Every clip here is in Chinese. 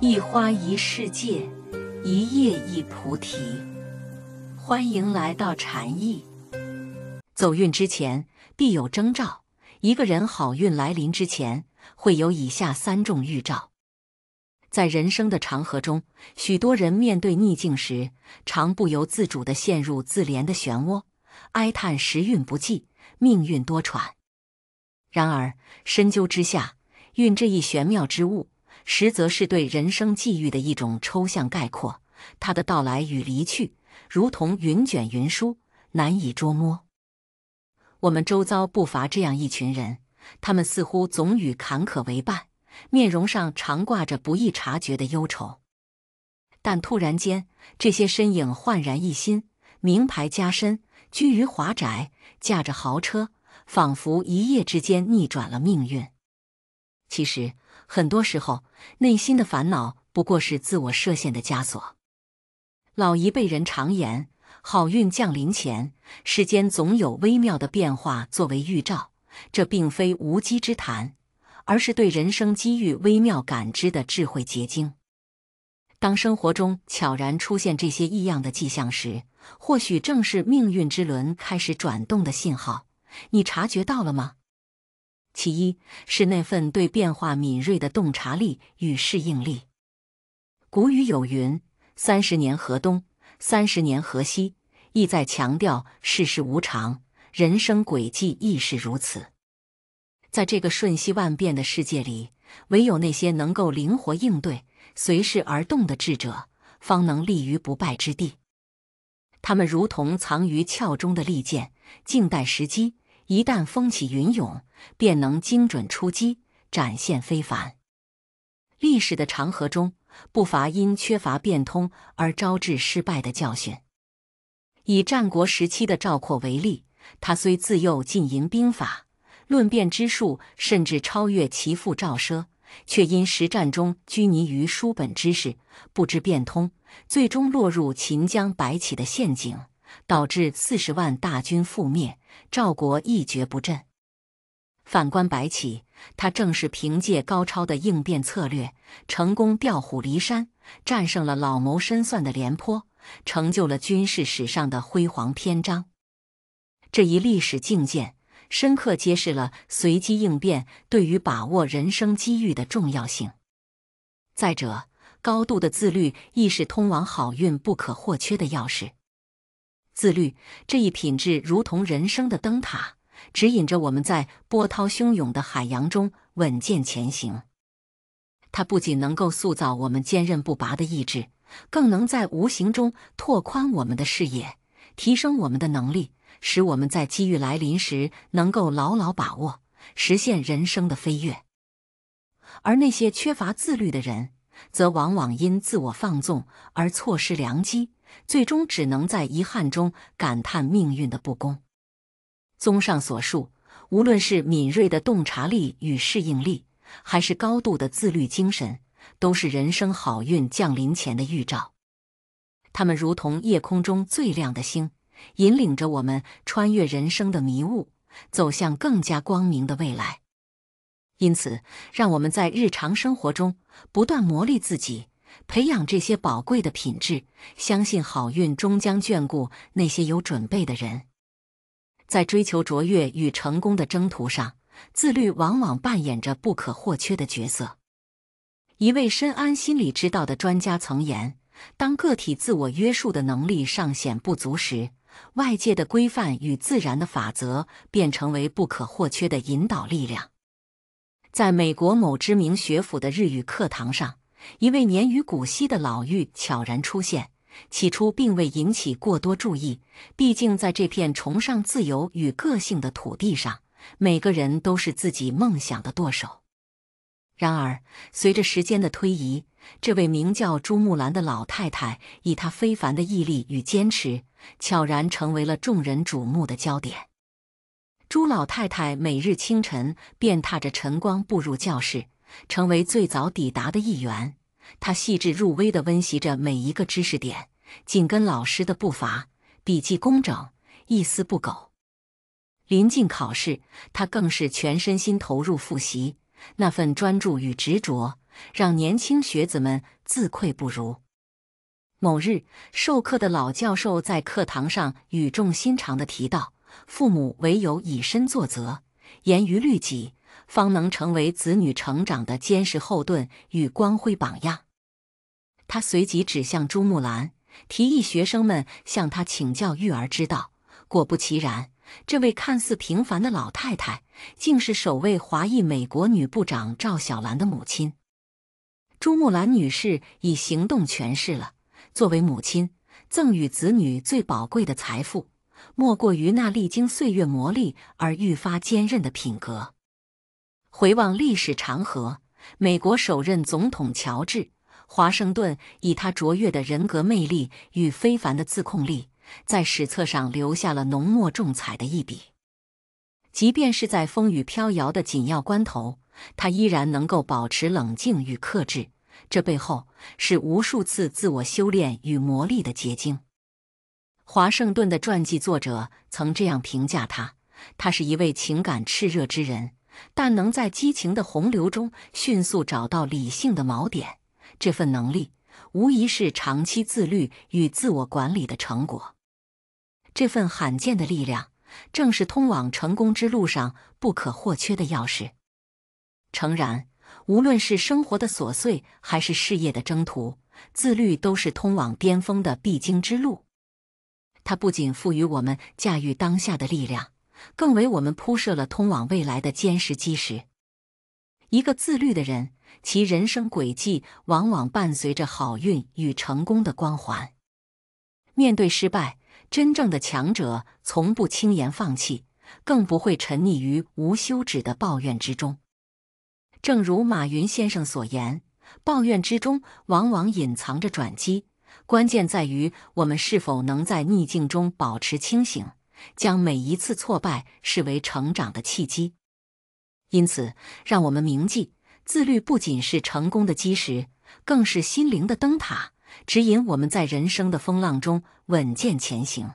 一花一世界，一叶一菩提。欢迎来到禅意。走运之前必有征兆，一个人好运来临之前会有以下三种预兆。在人生的长河中，许多人面对逆境时，常不由自主地陷入自怜的漩涡，哀叹时运不济、命运多舛。然而深究之下，运这一玄妙之物。实则是对人生际遇的一种抽象概括。他的到来与离去，如同云卷云舒，难以捉摸。我们周遭不乏这样一群人，他们似乎总与坎坷为伴，面容上常挂着不易察觉的忧愁。但突然间，这些身影焕然一新，名牌加身，居于华宅，驾着豪车，仿佛一夜之间逆转了命运。其实。很多时候，内心的烦恼不过是自我设限的枷锁。老一辈人常言：“好运降临前，世间总有微妙的变化作为预兆。”这并非无稽之谈，而是对人生机遇微妙感知的智慧结晶。当生活中悄然出现这些异样的迹象时，或许正是命运之轮开始转动的信号。你察觉到了吗？其一是那份对变化敏锐的洞察力与适应力。古语有云：“三十年河东，三十年河西”，意在强调世事无常，人生轨迹亦是如此。在这个瞬息万变的世界里，唯有那些能够灵活应对、随势而动的智者，方能立于不败之地。他们如同藏于鞘中的利剑，静待时机。一旦风起云涌，便能精准出击，展现非凡。历史的长河中，不乏因缺乏变通而招致失败的教训。以战国时期的赵括为例，他虽自幼浸淫兵法、论辩之术，甚至超越其父赵奢，却因实战中拘泥于书本知识，不知变通，最终落入秦将白起的陷阱。导致四十万大军覆灭，赵国一蹶不振。反观白起，他正是凭借高超的应变策略，成功调虎离山，战胜了老谋深算的廉颇，成就了军事史上的辉煌篇章。这一历史境界，深刻揭示了随机应变对于把握人生机遇的重要性。再者，高度的自律亦是通往好运不可或缺的钥匙。自律这一品质，如同人生的灯塔，指引着我们在波涛汹涌的海洋中稳健前行。它不仅能够塑造我们坚韧不拔的意志，更能在无形中拓宽我们的视野，提升我们的能力，使我们在机遇来临时能够牢牢把握，实现人生的飞跃。而那些缺乏自律的人，则往往因自我放纵而错失良机。最终只能在遗憾中感叹命运的不公。综上所述，无论是敏锐的洞察力与适应力，还是高度的自律精神，都是人生好运降临前的预兆。他们如同夜空中最亮的星，引领着我们穿越人生的迷雾，走向更加光明的未来。因此，让我们在日常生活中不断磨砺自己。培养这些宝贵的品质，相信好运终将眷顾那些有准备的人。在追求卓越与成功的征途上，自律往往扮演着不可或缺的角色。一位深谙心理之道的专家曾言：，当个体自我约束的能力尚显不足时，外界的规范与自然的法则便成为不可或缺的引导力量。在美国某知名学府的日语课堂上。一位年逾古稀的老妪悄然出现，起初并未引起过多注意。毕竟，在这片崇尚自由与个性的土地上，每个人都是自己梦想的舵手。然而，随着时间的推移，这位名叫朱木兰的老太太，以她非凡的毅力与坚持，悄然成为了众人瞩目的焦点。朱老太太每日清晨便踏着晨光步入教室，成为最早抵达的一员。他细致入微的温习着每一个知识点，紧跟老师的步伐，笔记工整，一丝不苟。临近考试，他更是全身心投入复习，那份专注与执着让年轻学子们自愧不如。某日，授课的老教授在课堂上语重心长的提到：“父母唯有以身作则，严于律己。”方能成为子女成长的坚实后盾与光辉榜样。他随即指向朱木兰，提议学生们向他请教育儿之道。果不其然，这位看似平凡的老太太，竟是首位华裔美国女部长赵小兰的母亲。朱木兰女士以行动诠释了：作为母亲，赠予子女最宝贵的财富，莫过于那历经岁月磨砺而愈发坚韧的品格。回望历史长河，美国首任总统乔治·华盛顿以他卓越的人格魅力与非凡的自控力，在史册上留下了浓墨重彩的一笔。即便是在风雨飘摇的紧要关头，他依然能够保持冷静与克制。这背后是无数次自我修炼与磨砺的结晶。华盛顿的传记作者曾这样评价他：“他是一位情感炽热之人。”但能在激情的洪流中迅速找到理性的锚点，这份能力无疑是长期自律与自我管理的成果。这份罕见的力量，正是通往成功之路上不可或缺的钥匙。诚然，无论是生活的琐碎还是事业的征途，自律都是通往巅峰的必经之路。它不仅赋予我们驾驭当下的力量。更为我们铺设了通往未来的坚实基石。一个自律的人，其人生轨迹往往伴随着好运与成功的光环。面对失败，真正的强者从不轻言放弃，更不会沉溺于无休止的抱怨之中。正如马云先生所言，抱怨之中往往隐藏着转机，关键在于我们是否能在逆境中保持清醒。将每一次挫败视为成长的契机，因此，让我们铭记：自律不仅是成功的基石，更是心灵的灯塔，指引我们在人生的风浪中稳健前行。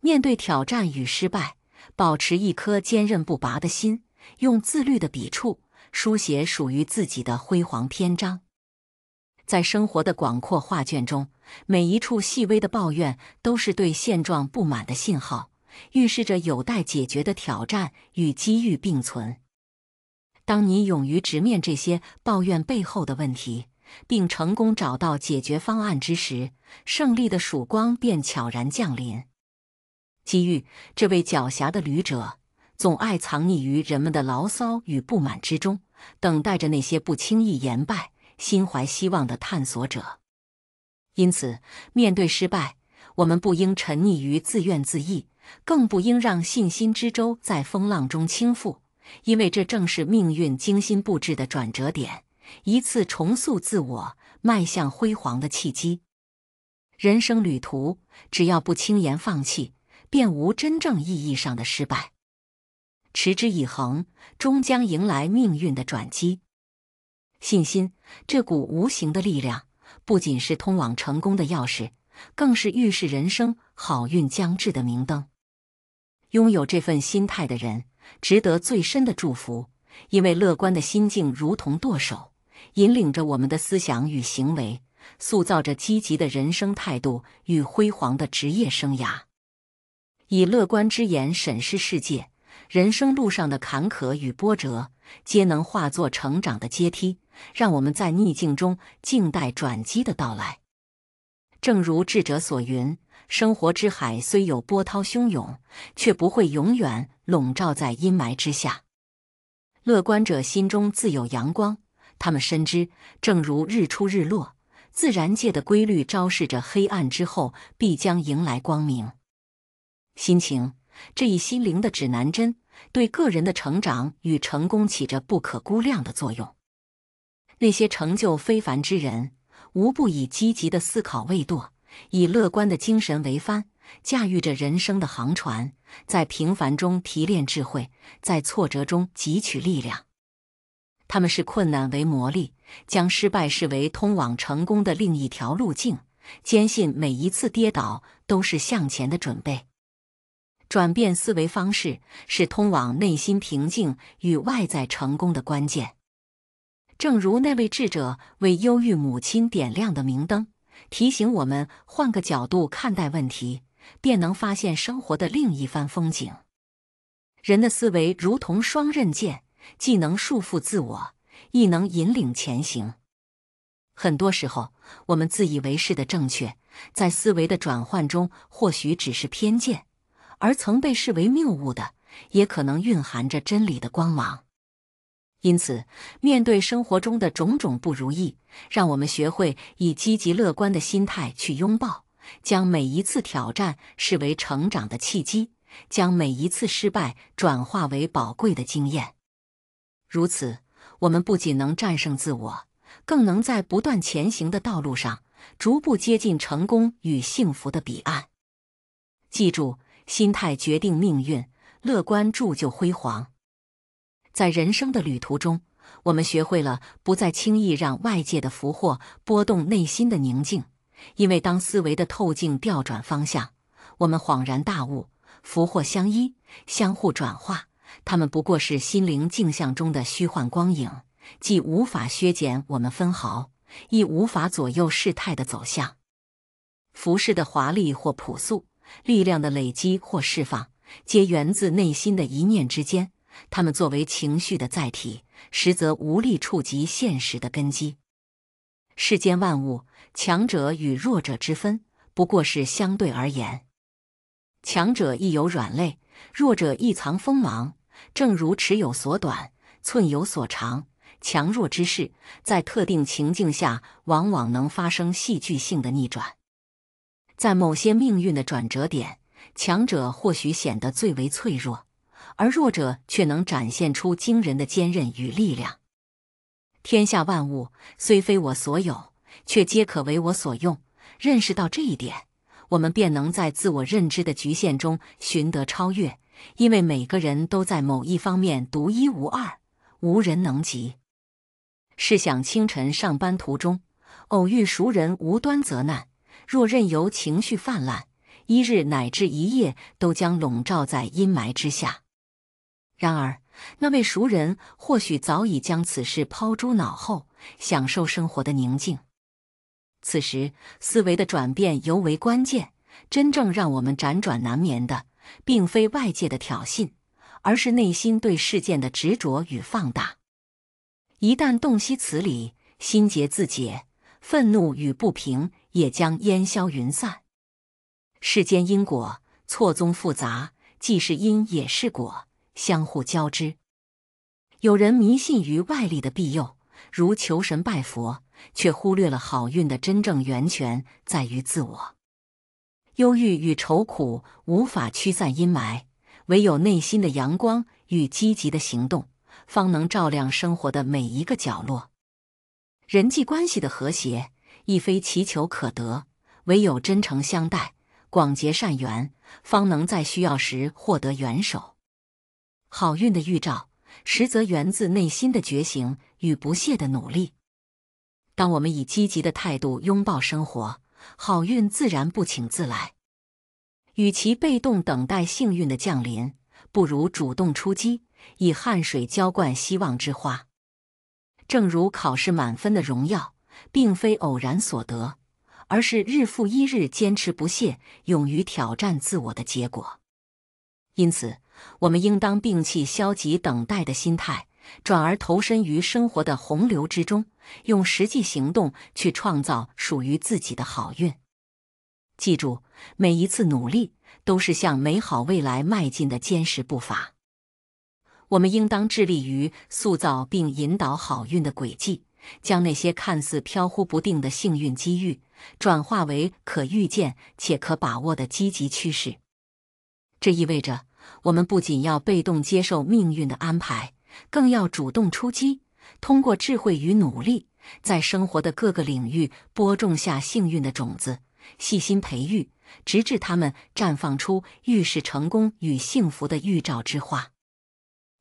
面对挑战与失败，保持一颗坚韧不拔的心，用自律的笔触书写属于自己的辉煌篇章。在生活的广阔画卷中，每一处细微的抱怨都是对现状不满的信号，预示着有待解决的挑战与机遇并存。当你勇于直面这些抱怨背后的问题，并成功找到解决方案之时，胜利的曙光便悄然降临。机遇这位狡黠的旅者，总爱藏匿于人们的牢骚与不满之中，等待着那些不轻易言败。心怀希望的探索者，因此，面对失败，我们不应沉溺于自怨自艾，更不应让信心之舟在风浪中倾覆，因为这正是命运精心布置的转折点，一次重塑自我、迈向辉煌的契机。人生旅途，只要不轻言放弃，便无真正意义上的失败。持之以恒，终将迎来命运的转机。信心，这股无形的力量，不仅是通往成功的钥匙，更是预示人生好运将至的明灯。拥有这份心态的人，值得最深的祝福，因为乐观的心境如同舵手，引领着我们的思想与行为，塑造着积极的人生态度与辉煌的职业生涯。以乐观之眼审视世界，人生路上的坎坷与波折，皆能化作成长的阶梯。让我们在逆境中静待转机的到来。正如智者所云：“生活之海虽有波涛汹涌，却不会永远笼罩在阴霾之下。”乐观者心中自有阳光，他们深知，正如日出日落，自然界的规律昭示着黑暗之后必将迎来光明。心情这一心灵的指南针，对个人的成长与成功起着不可估量的作用。那些成就非凡之人，无不以积极的思考为舵，以乐观的精神为帆，驾驭着人生的航船，在平凡中提炼智慧，在挫折中汲取力量。他们视困难为磨砺，将失败视为通往成功的另一条路径，坚信每一次跌倒都是向前的准备。转变思维方式是通往内心平静与外在成功的关键。正如那位智者为忧郁母亲点亮的明灯，提醒我们换个角度看待问题，便能发现生活的另一番风景。人的思维如同双刃剑，既能束缚自我，亦能引领前行。很多时候，我们自以为是的正确，在思维的转换中或许只是偏见；而曾被视为谬误的，也可能蕴含着真理的光芒。因此，面对生活中的种种不如意，让我们学会以积极乐观的心态去拥抱，将每一次挑战视为成长的契机，将每一次失败转化为宝贵的经验。如此，我们不仅能战胜自我，更能在不断前行的道路上，逐步接近成功与幸福的彼岸。记住，心态决定命运，乐观铸就辉煌。在人生的旅途中，我们学会了不再轻易让外界的福祸波动内心的宁静。因为当思维的透镜调转方向，我们恍然大悟：福祸相依，相互转化。它们不过是心灵镜像中的虚幻光影，既无法削减我们分毫，亦无法左右事态的走向。服饰的华丽或朴素，力量的累积或释放，皆源自内心的一念之间。他们作为情绪的载体，实则无力触及现实的根基。世间万物，强者与弱者之分，不过是相对而言。强者亦有软肋，弱者亦藏锋芒。正如尺有所短，寸有所长，强弱之势，在特定情境下，往往能发生戏剧性的逆转。在某些命运的转折点，强者或许显得最为脆弱。而弱者却能展现出惊人的坚韧与力量。天下万物虽非我所有，却皆可为我所用。认识到这一点，我们便能在自我认知的局限中寻得超越。因为每个人都在某一方面独一无二，无人能及。试想清晨上班途中偶遇熟人无端责难，若任由情绪泛滥，一日乃至一夜都将笼罩在阴霾之下。然而，那位熟人或许早已将此事抛诸脑后，享受生活的宁静。此时，思维的转变尤为关键。真正让我们辗转难眠的，并非外界的挑衅，而是内心对事件的执着与放大。一旦洞悉此理，心结自解，愤怒与不平也将烟消云散。世间因果错综复杂，既是因也是果。相互交织。有人迷信于外力的庇佑，如求神拜佛，却忽略了好运的真正源泉在于自我。忧郁与愁苦无法驱散阴霾，唯有内心的阳光与积极的行动，方能照亮生活的每一个角落。人际关系的和谐亦非祈求可得，唯有真诚相待，广结善缘，方能在需要时获得援手。好运的预兆，实则源自内心的觉醒与不懈的努力。当我们以积极的态度拥抱生活，好运自然不请自来。与其被动等待幸运的降临，不如主动出击，以汗水浇灌希望之花。正如考试满分的荣耀，并非偶然所得，而是日复一日坚持不懈、勇于挑战自我的结果。因此。我们应当摒弃消极等待的心态，转而投身于生活的洪流之中，用实际行动去创造属于自己的好运。记住，每一次努力都是向美好未来迈进的坚实步伐。我们应当致力于塑造并引导好运的轨迹，将那些看似飘忽不定的幸运机遇转化为可预见且可把握的积极趋势。这意味着。我们不仅要被动接受命运的安排，更要主动出击，通过智慧与努力，在生活的各个领域播种下幸运的种子，细心培育，直至它们绽放出预示成功与幸福的预兆之花。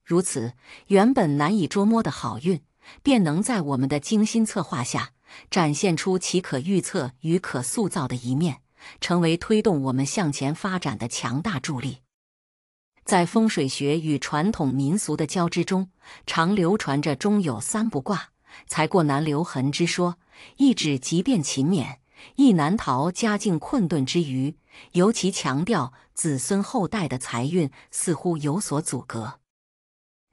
如此，原本难以捉摸的好运，便能在我们的精心策划下，展现出其可预测与可塑造的一面，成为推动我们向前发展的强大助力。在风水学与传统民俗的交织中，常流传着“中有三不挂，财过难留痕”之说。意指即便勤勉，亦难逃家境困顿之余。尤其强调子孙后代的财运似乎有所阻隔。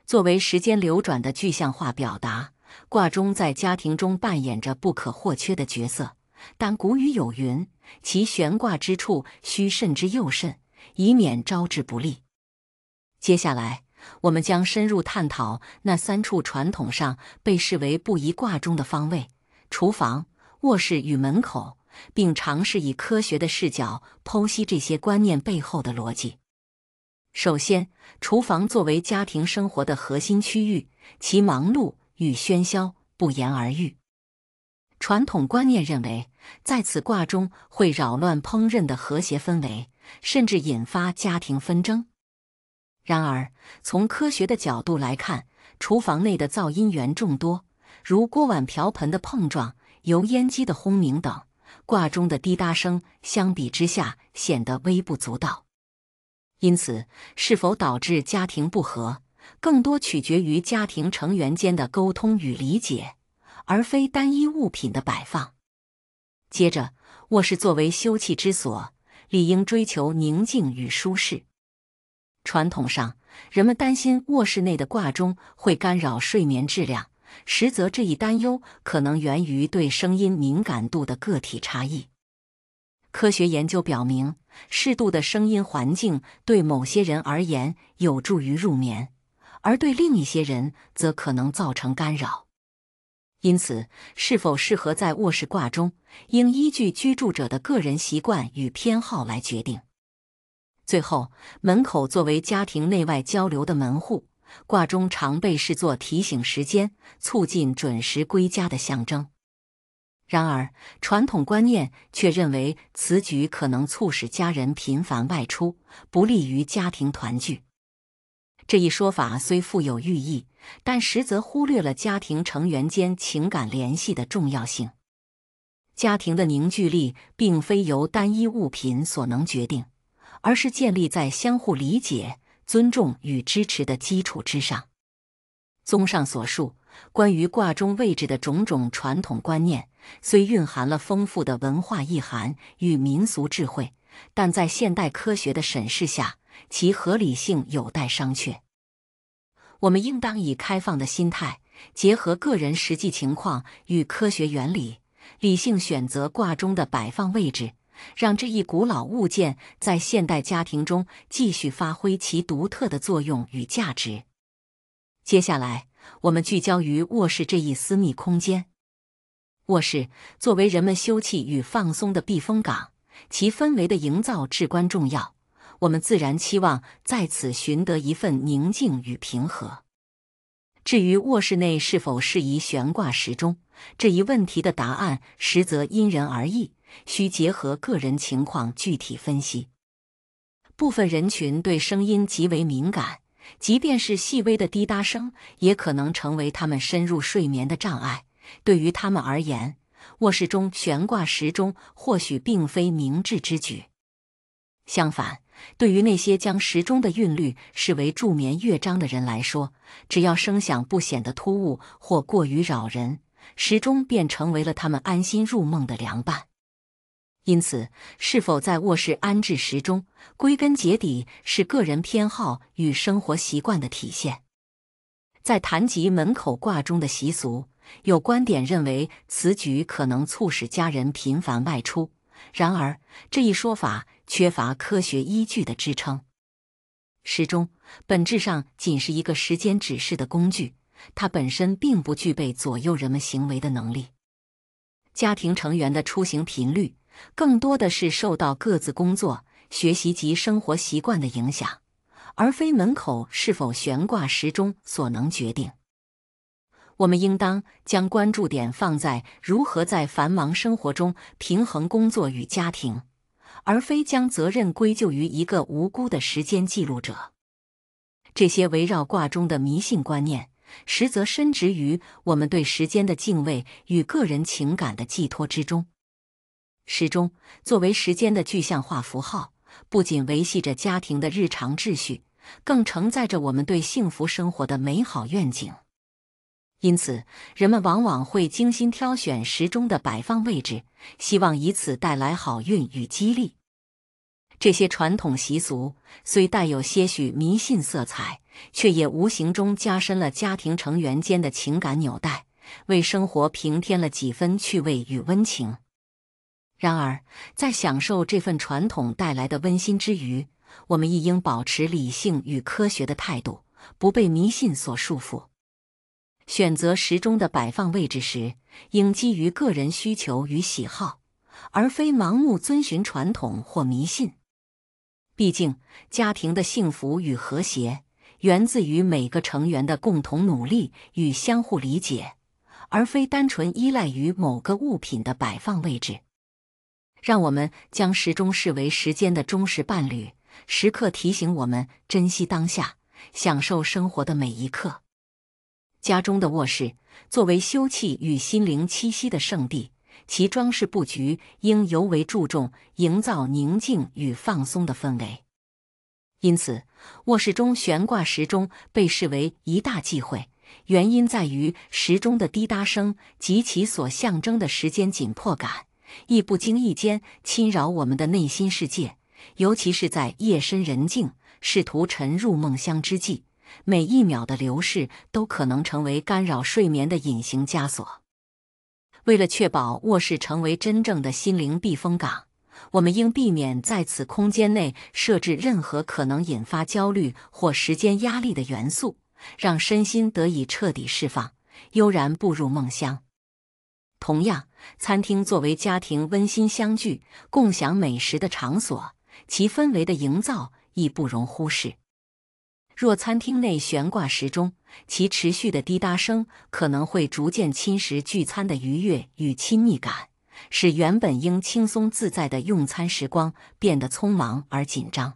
作为时间流转的具象化表达，挂钟在家庭中扮演着不可或缺的角色。但古语有云：“其悬挂之处需慎之又慎，以免招致不利。”接下来，我们将深入探讨那三处传统上被视为不宜挂钟的方位：厨房、卧室与门口，并尝试以科学的视角剖析这些观念背后的逻辑。首先，厨房作为家庭生活的核心区域，其忙碌与喧嚣不言而喻。传统观念认为，在此挂钟会扰乱烹饪的和谐氛围，甚至引发家庭纷争。然而，从科学的角度来看，厨房内的噪音源众多，如锅碗瓢盆的碰撞、油烟机的轰鸣等，挂钟的滴答声相比之下显得微不足道。因此，是否导致家庭不和，更多取决于家庭成员间的沟通与理解，而非单一物品的摆放。接着，卧室作为休憩之所，理应追求宁静与舒适。传统上，人们担心卧室内的挂钟会干扰睡眠质量。实则，这一担忧可能源于对声音敏感度的个体差异。科学研究表明，适度的声音环境对某些人而言有助于入眠，而对另一些人则可能造成干扰。因此，是否适合在卧室挂钟，应依据居住者的个人习惯与偏好来决定。最后，门口作为家庭内外交流的门户，挂钟常被视作提醒时间、促进准时归家的象征。然而，传统观念却认为此举可能促使家人频繁外出，不利于家庭团聚。这一说法虽富有寓意，但实则忽略了家庭成员间情感联系的重要性。家庭的凝聚力并非由单一物品所能决定。而是建立在相互理解、尊重与支持的基础之上。综上所述，关于挂钟位置的种种传统观念，虽蕴含了丰富的文化意涵与民俗智慧，但在现代科学的审视下，其合理性有待商榷。我们应当以开放的心态，结合个人实际情况与科学原理，理性选择挂钟的摆放位置。让这一古老物件在现代家庭中继续发挥其独特的作用与价值。接下来，我们聚焦于卧室这一私密空间。卧室作为人们休憩与放松的避风港，其氛围的营造至关重要。我们自然期望在此寻得一份宁静与平和。至于卧室内是否适宜悬挂时钟，这一问题的答案实则因人而异。需结合个人情况具体分析。部分人群对声音极为敏感，即便是细微的滴答声，也可能成为他们深入睡眠的障碍。对于他们而言，卧室中悬挂时钟或许并非明智之举。相反，对于那些将时钟的韵律视为助眠乐章的人来说，只要声响不显得突兀或过于扰人，时钟便成为了他们安心入梦的良伴。因此，是否在卧室安置时钟，归根结底是个人偏好与生活习惯的体现。在谈及门口挂钟的习俗，有观点认为此举可能促使家人频繁外出。然而，这一说法缺乏科学依据的支撑。时钟本质上仅是一个时间指示的工具，它本身并不具备左右人们行为的能力。家庭成员的出行频率。更多的是受到各自工作、学习及生活习惯的影响，而非门口是否悬挂时钟所能决定。我们应当将关注点放在如何在繁忙生活中平衡工作与家庭，而非将责任归咎于一个无辜的时间记录者。这些围绕挂钟的迷信观念，实则深植于我们对时间的敬畏与个人情感的寄托之中。时钟作为时间的具象化符号，不仅维系着家庭的日常秩序，更承载着我们对幸福生活的美好愿景。因此，人们往往会精心挑选时钟的摆放位置，希望以此带来好运与激励。这些传统习俗虽带有些许迷信色彩，却也无形中加深了家庭成员间的情感纽带，为生活平添了几分趣味与温情。然而，在享受这份传统带来的温馨之余，我们亦应保持理性与科学的态度，不被迷信所束缚。选择时钟的摆放位置时，应基于个人需求与喜好，而非盲目遵循传统或迷信。毕竟，家庭的幸福与和谐源自于每个成员的共同努力与相互理解，而非单纯依赖于某个物品的摆放位置。让我们将时钟视为时间的忠实伴侣，时刻提醒我们珍惜当下，享受生活的每一刻。家中的卧室作为休憩与心灵栖息的圣地，其装饰布局应尤为注重营造宁静与放松的氛围。因此，卧室中悬挂时钟被视为一大忌讳，原因在于时钟的滴答声及其所象征的时间紧迫感。亦不经意间侵扰我们的内心世界，尤其是在夜深人静、试图沉入梦乡之际，每一秒的流逝都可能成为干扰睡眠的隐形枷锁。为了确保卧室成为真正的心灵避风港，我们应避免在此空间内设置任何可能引发焦虑或时间压力的元素，让身心得以彻底释放，悠然步入梦乡。同样，餐厅作为家庭温馨相聚、共享美食的场所，其氛围的营造亦不容忽视。若餐厅内悬挂时钟，其持续的滴答声可能会逐渐侵蚀聚餐的愉悦与亲密感，使原本应轻松自在的用餐时光变得匆忙而紧张。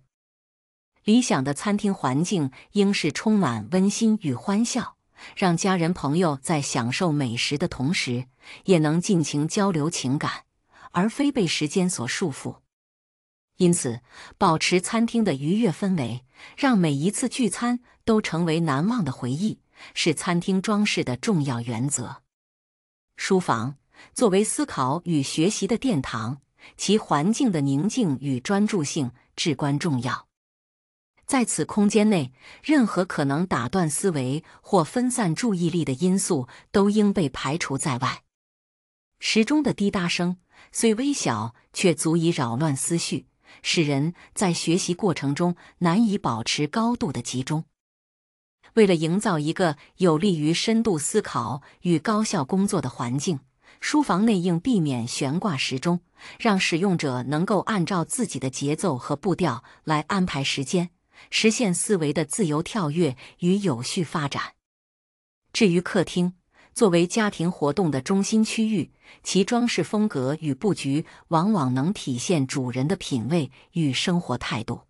理想的餐厅环境应是充满温馨与欢笑。让家人朋友在享受美食的同时，也能尽情交流情感，而非被时间所束缚。因此，保持餐厅的愉悦氛围，让每一次聚餐都成为难忘的回忆，是餐厅装饰的重要原则。书房作为思考与学习的殿堂，其环境的宁静与专注性至关重要。在此空间内，任何可能打断思维或分散注意力的因素都应被排除在外。时钟的滴答声虽微小，却足以扰乱思绪，使人在学习过程中难以保持高度的集中。为了营造一个有利于深度思考与高效工作的环境，书房内应避免悬挂时钟，让使用者能够按照自己的节奏和步调来安排时间。实现思维的自由跳跃与有序发展。至于客厅，作为家庭活动的中心区域，其装饰风格与布局往往能体现主人的品味与生活态度。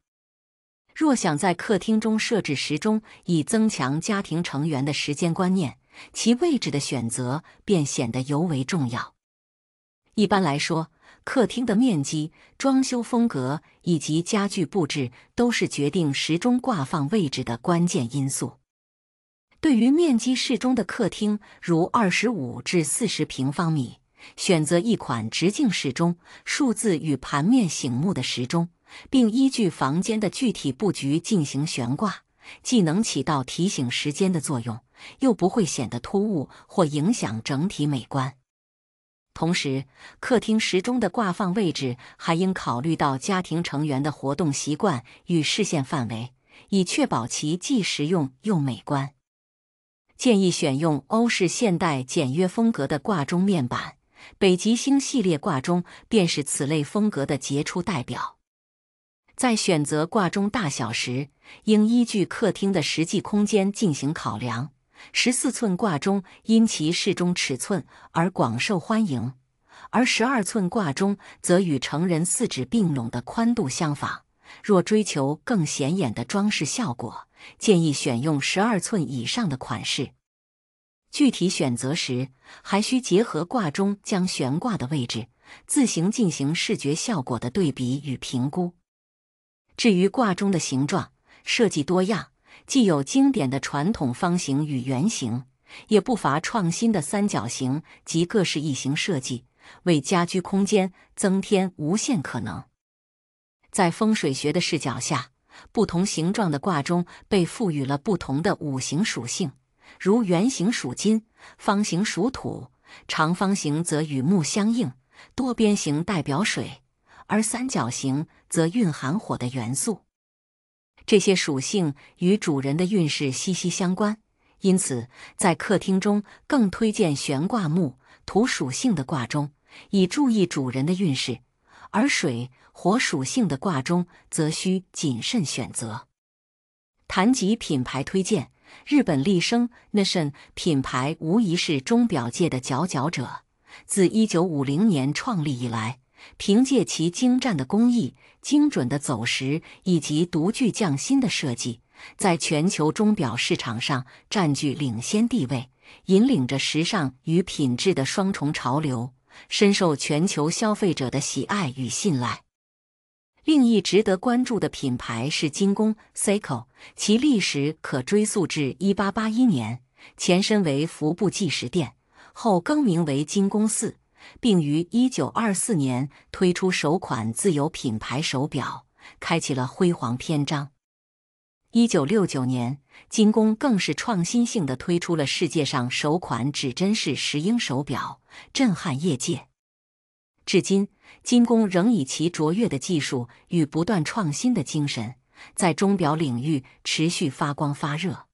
若想在客厅中设置时钟，以增强家庭成员的时间观念，其位置的选择便显得尤为重要。一般来说，客厅的面积、装修风格以及家具布置都是决定时钟挂放位置的关键因素。对于面积适中的客厅（如25至40平方米），选择一款直径适中、数字与盘面醒目的时钟，并依据房间的具体布局进行悬挂，既能起到提醒时间的作用，又不会显得突兀或影响整体美观。同时，客厅时钟的挂放位置还应考虑到家庭成员的活动习惯与视线范围，以确保其既实用又美观。建议选用欧式现代简约风格的挂钟面板，北极星系列挂钟便是此类风格的杰出代表。在选择挂钟大小时，应依据客厅的实际空间进行考量。十四寸挂钟因其适中尺寸而广受欢迎，而十二寸挂钟则与成人四指并拢的宽度相仿。若追求更显眼的装饰效果，建议选用十二寸以上的款式。具体选择时，还需结合挂钟将悬挂的位置，自行进行视觉效果的对比与评估。至于挂钟的形状，设计多样。既有经典的传统方形与圆形，也不乏创新的三角形及各式异形设计，为家居空间增添无限可能。在风水学的视角下，不同形状的卦中被赋予了不同的五行属性，如圆形属金，方形属土，长方形则与木相应，多边形代表水，而三角形则蕴含火的元素。这些属性与主人的运势息息相关，因此在客厅中更推荐悬挂木、土属性的挂钟，以注意主人的运势；而水、火属性的挂钟则需谨慎选择。谈及品牌推荐，日本立升 Nissan 品牌无疑是钟表界的佼佼者。自一九五零年创立以来。凭借其精湛的工艺、精准的走时以及独具匠心的设计，在全球钟表市场上占据领先地位，引领着时尚与品质的双重潮流，深受全球消费者的喜爱与信赖。另一值得关注的品牌是精工 （Seiko），其历史可追溯至1881年，前身为服部计时店，后更名为精工寺。并于1924年推出首款自有品牌手表，开启了辉煌篇章。1969年，金工更是创新性的推出了世界上首款指针式石英手表，震撼业界。至今，金工仍以其卓越的技术与不断创新的精神，在钟表领域持续发光发热。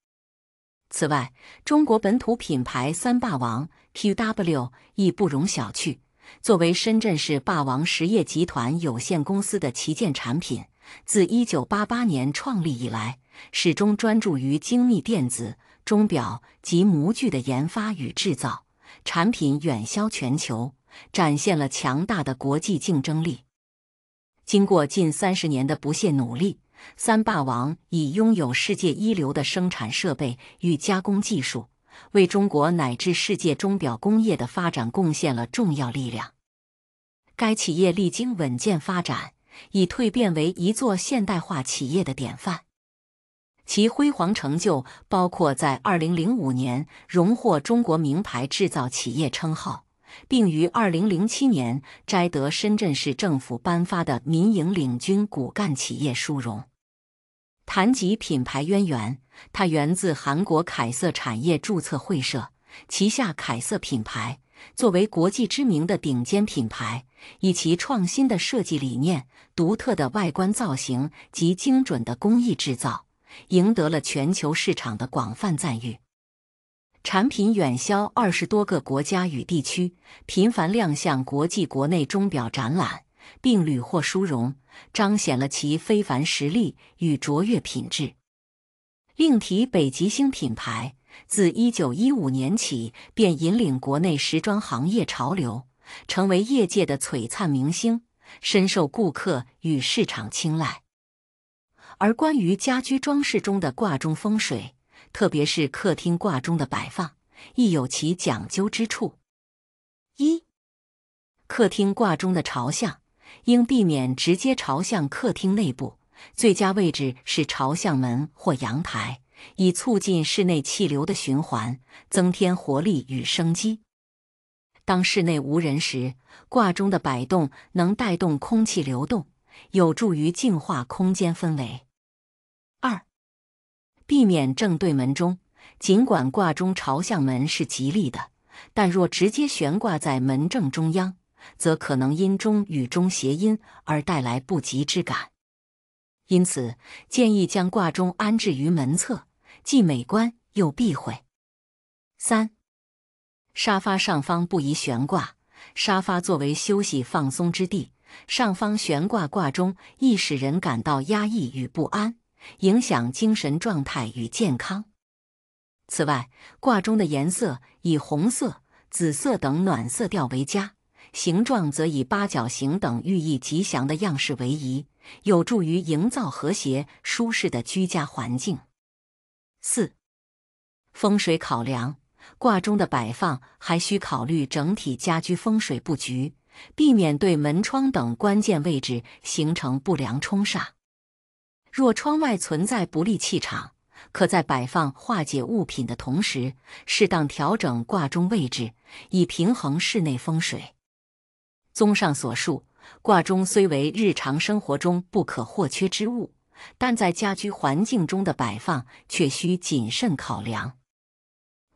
此外，中国本土品牌三霸王 QW 亦不容小觑。作为深圳市霸王实业集团有限公司的旗舰产品，自1988年创立以来，始终专注于精密电子钟表及模具的研发与制造，产品远销全球，展现了强大的国际竞争力。经过近三十年的不懈努力。三霸王已拥有世界一流的生产设备与加工技术，为中国乃至世界钟表工业的发展贡献了重要力量。该企业历经稳健发展，已蜕变为一座现代化企业的典范。其辉煌成就包括在2005年荣获中国名牌制造企业称号，并于2007年摘得深圳市政府颁发的民营领军骨干企业殊荣。谈及品牌渊源，它源自韩国凯瑟产业注册会社旗下凯瑟品牌。作为国际知名的顶尖品牌，以其创新的设计理念、独特的外观造型及精准的工艺制造，赢得了全球市场的广泛赞誉。产品远销二十多个国家与地区，频繁亮相国际国内钟表展览。并屡获殊荣，彰显了其非凡实力与卓越品质。另提北极星品牌，自一九一五年起便引领国内时装行业潮流，成为业界的璀璨明星，深受顾客与市场青睐。而关于家居装饰中的挂钟风水，特别是客厅挂钟的摆放，亦有其讲究之处。一、客厅挂钟的朝向。应避免直接朝向客厅内部，最佳位置是朝向门或阳台，以促进室内气流的循环，增添活力与生机。当室内无人时，挂钟的摆动能带动空气流动，有助于净化空间氛围。二、避免正对门中。尽管挂钟朝向门是吉利的，但若直接悬挂在门正中央。则可能因钟与钟谐音而带来不吉之感，因此建议将挂钟安置于门侧，既美观又避讳。三、沙发上方不宜悬挂沙发，作为休息放松之地，上方悬挂挂钟易使人感到压抑与不安，影响精神状态与健康。此外，挂钟的颜色以红色、紫色等暖色调为佳。形状则以八角形等寓意吉祥的样式为宜，有助于营造和谐舒适的居家环境。四、风水考量，挂钟的摆放还需考虑整体家居风水布局，避免对门窗等关键位置形成不良冲煞。若窗外存在不利气场，可在摆放化解物品的同时，适当调整挂钟位置，以平衡室内风水。综上所述，挂钟虽为日常生活中不可或缺之物，但在家居环境中的摆放却需谨慎考量。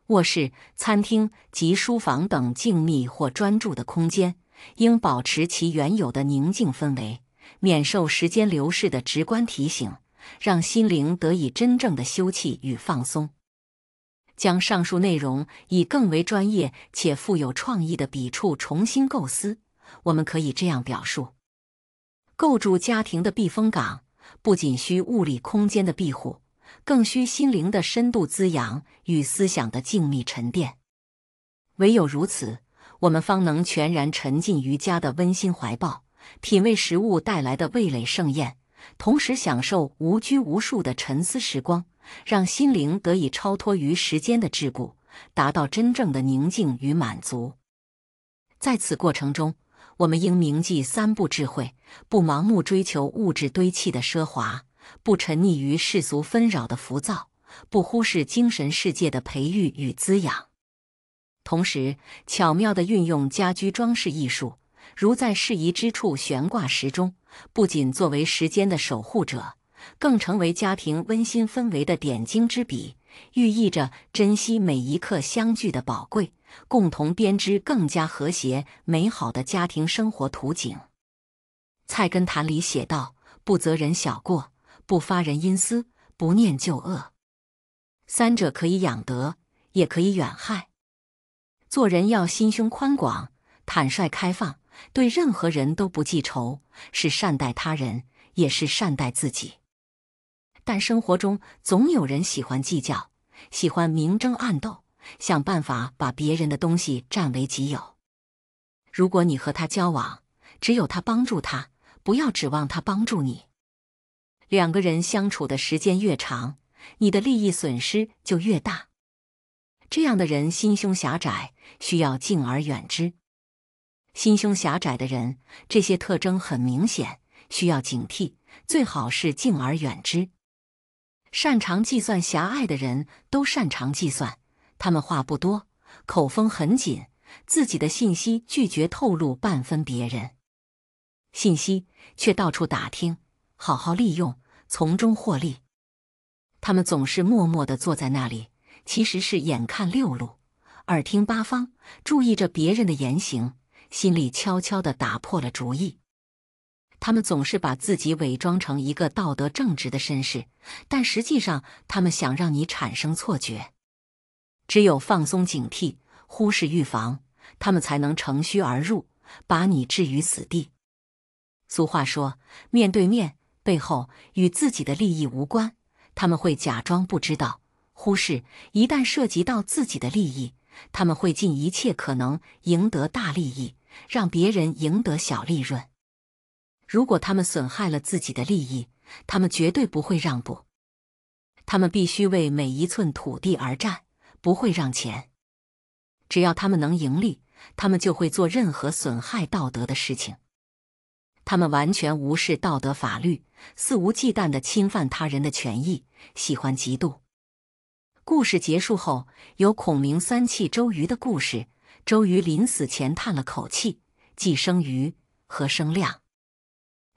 卧室、餐厅及书房等静谧或专注的空间，应保持其原有的宁静氛围，免受时间流逝的直观提醒，让心灵得以真正的休憩与放松。将上述内容以更为专业且富有创意的笔触重新构思。我们可以这样表述：构筑家庭的避风港，不仅需物理空间的庇护，更需心灵的深度滋养与思想的静谧沉淀。唯有如此，我们方能全然沉浸于家的温馨怀抱，品味食物带来的味蕾盛宴，同时享受无拘无束的沉思时光，让心灵得以超脱于时间的桎梏，达到真正的宁静与满足。在此过程中，我们应铭记三不智慧：不盲目追求物质堆砌的奢华，不沉溺于世俗纷扰的浮躁，不忽视精神世界的培育与滋养。同时，巧妙地运用家居装饰艺术，如在适宜之处悬挂时钟，不仅作为时间的守护者，更成为家庭温馨氛围的点睛之笔，寓意着珍惜每一刻相聚的宝贵。共同编织更加和谐美好的家庭生活图景。《菜根谭》里写道：“不责人小过，不发人阴私，不念旧恶，三者可以养德，也可以远害。做人要心胸宽广、坦率开放，对任何人都不记仇，是善待他人，也是善待自己。但生活中总有人喜欢计较，喜欢明争暗斗。”想办法把别人的东西占为己有。如果你和他交往，只有他帮助他，不要指望他帮助你。两个人相处的时间越长，你的利益损失就越大。这样的人心胸狭窄，需要敬而远之。心胸狭窄的人，这些特征很明显，需要警惕，最好是敬而远之。擅长计算、狭隘的人都擅长计算。他们话不多，口风很紧，自己的信息拒绝透露半分；别人信息却到处打听，好好利用，从中获利。他们总是默默的坐在那里，其实是眼看六路，耳听八方，注意着别人的言行，心里悄悄的打破了主意。他们总是把自己伪装成一个道德正直的绅士，但实际上他们想让你产生错觉。只有放松警惕、忽视预防，他们才能乘虚而入，把你置于死地。俗话说：“面对面背后与自己的利益无关，他们会假装不知道、忽视；一旦涉及到自己的利益，他们会尽一切可能赢得大利益，让别人赢得小利润。如果他们损害了自己的利益，他们绝对不会让步，他们必须为每一寸土地而战。”不会让钱，只要他们能盈利，他们就会做任何损害道德的事情。他们完全无视道德法律，肆无忌惮的侵犯他人的权益，喜欢嫉妒。故事结束后，有孔明三气周瑜的故事。周瑜临死前叹了口气：“既生瑜，何生亮？”